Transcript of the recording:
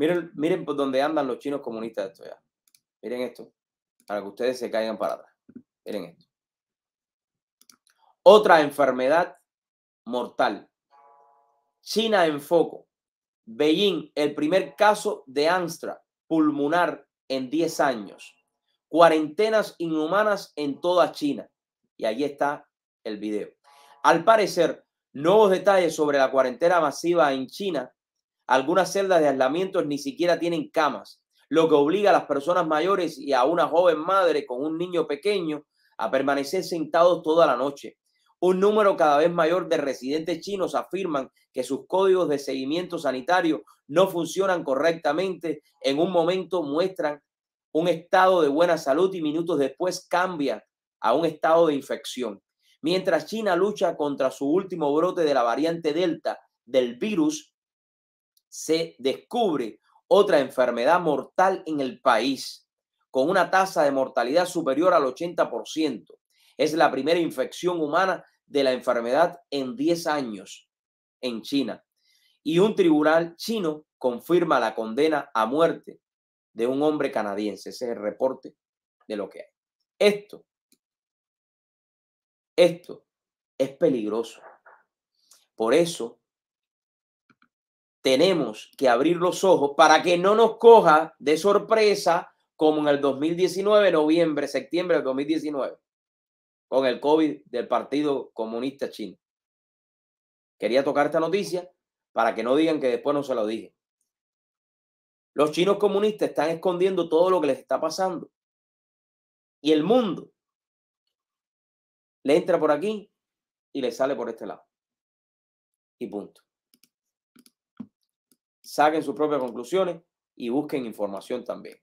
Miren, miren por dónde andan los chinos comunistas Miren esto, para que ustedes se caigan para atrás. Miren esto. Otra enfermedad mortal. China en foco. Beijing, el primer caso de Anstra pulmonar en 10 años. Cuarentenas inhumanas en toda China. Y ahí está el video. Al parecer, nuevos detalles sobre la cuarentena masiva en China algunas celdas de aislamiento ni siquiera tienen camas, lo que obliga a las personas mayores y a una joven madre con un niño pequeño a permanecer sentados toda la noche. Un número cada vez mayor de residentes chinos afirman que sus códigos de seguimiento sanitario no funcionan correctamente. En un momento muestran un estado de buena salud y minutos después cambia a un estado de infección. Mientras China lucha contra su último brote de la variante Delta del virus, se descubre otra enfermedad mortal en el país, con una tasa de mortalidad superior al 80%. Es la primera infección humana de la enfermedad en 10 años en China. Y un tribunal chino confirma la condena a muerte de un hombre canadiense. Ese es el reporte de lo que hay. Esto, esto es peligroso. Por eso tenemos que abrir los ojos para que no nos coja de sorpresa como en el 2019, noviembre, septiembre del 2019, con el COVID del Partido Comunista Chino. Quería tocar esta noticia para que no digan que después no se lo dije. Los chinos comunistas están escondiendo todo lo que les está pasando. Y el mundo le entra por aquí y le sale por este lado. Y punto saquen sus propias conclusiones y busquen información también.